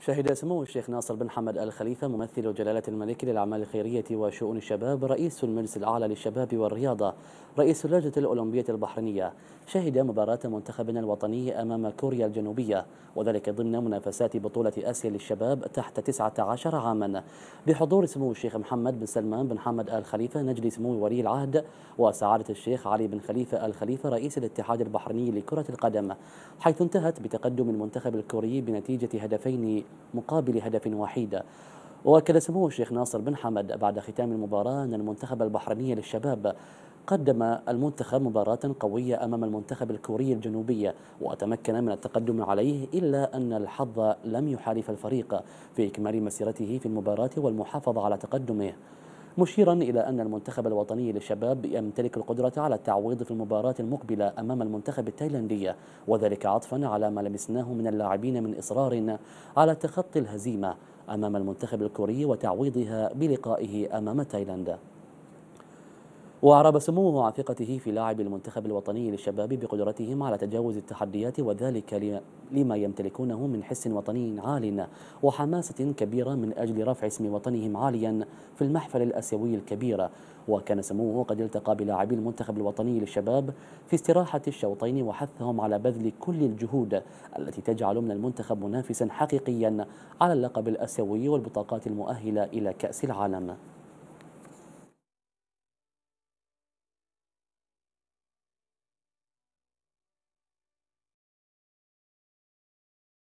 شهد سمو الشيخ ناصر بن حمد آل خليفة ممثل جلالة الملك للأعمال الخيرية وشؤون الشباب رئيس المجلس الأعلى للشباب والرياضة رئيس اللجنة الأولمبية البحرينية شهد مباراة منتخبنا الوطني أمام كوريا الجنوبية وذلك ضمن منافسات بطولة آسيا للشباب تحت 19 عاما بحضور سمو الشيخ محمد بن سلمان بن حمد آل خليفة نجل سمو ولي العهد وسعادة الشيخ علي بن خليفة آل خليفة رئيس الاتحاد البحريني لكرة القدم حيث انتهت بتقدم المنتخب الكوري بنتيجة هدفين مقابل هدف واحدة واكد سمو الشيخ ناصر بن حمد بعد ختام المباراه ان المنتخب البحريني للشباب قدم المنتخب مباراة قوية أمام المنتخب الكوري الجنوبي وتمكن من التقدم عليه إلا أن الحظ لم يحالف الفريق في إكمال مسيرته في المباراة والمحافظة على تقدمه مشيرا إلى أن المنتخب الوطني للشباب يمتلك القدرة على التعويض في المباراة المقبلة أمام المنتخب التايلاندي وذلك عطفا على ما لمسناه من اللاعبين من إصرار على تخطي الهزيمة أمام المنتخب الكوري وتعويضها بلقائه أمام تايلاند وأعرب سموه عن ثقته في لاعب المنتخب الوطني للشباب بقدرتهم على تجاوز التحديات وذلك لما يمتلكونه من حس وطني عال وحماسة كبيرة من أجل رفع اسم وطنهم عاليا في المحفل الأسيوي الكبير وكان سموه قد التقى بلاعبي المنتخب الوطني للشباب في استراحة الشوطين وحثهم على بذل كل الجهود التي تجعل من المنتخب منافسا حقيقيا على اللقب الأسيوي والبطاقات المؤهلة إلى كأس العالم